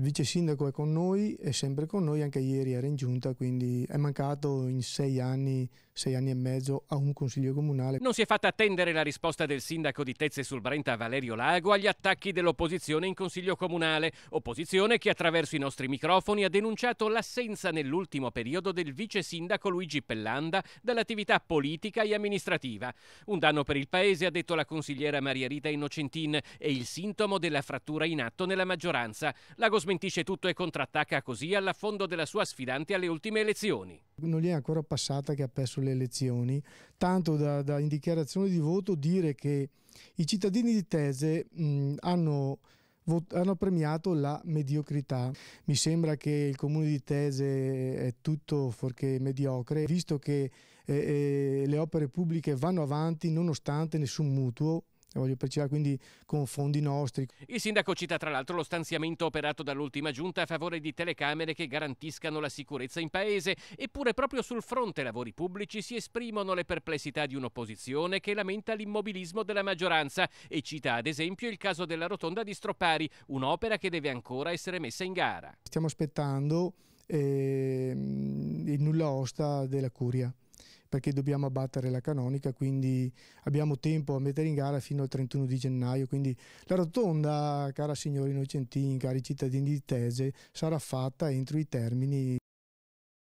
Il vice sindaco è con noi, è sempre con noi, anche ieri era in giunta, quindi è mancato in sei anni, sei anni e mezzo a un consiglio comunale. Non si è fatta attendere la risposta del sindaco di Tezze sul Brenta Valerio Lago agli attacchi dell'opposizione in consiglio comunale, opposizione che attraverso i nostri microfoni ha denunciato l'assenza nell'ultimo periodo del vice sindaco Luigi Pellanda dall'attività politica e amministrativa. Un danno per il paese, ha detto la consigliera Maria Rita Innocentin, è il sintomo della frattura in atto nella maggioranza. Lago smentisce tutto e contrattacca così all'affondo della sua sfidante alle ultime elezioni. Non gli è ancora passata che ha perso le elezioni, tanto da, da in dichiarazione di voto dire che i cittadini di Tese mh, hanno hanno premiato la mediocrità. Mi sembra che il comune di Tese è tutto fuorché mediocre, visto che eh, eh, le opere pubbliche vanno avanti nonostante nessun mutuo voglio precisare quindi con fondi nostri. Il sindaco cita tra l'altro lo stanziamento operato dall'ultima giunta a favore di telecamere che garantiscano la sicurezza in paese, eppure proprio sul fronte lavori pubblici si esprimono le perplessità di un'opposizione che lamenta l'immobilismo della maggioranza e cita ad esempio il caso della rotonda di Stroppari, un'opera che deve ancora essere messa in gara. Stiamo aspettando eh, il nulla osta della curia perché dobbiamo abbattere la canonica, quindi abbiamo tempo a mettere in gara fino al 31 di gennaio, quindi la rotonda, cara signori innocentini, cari cittadini di Tese, sarà fatta entro i termini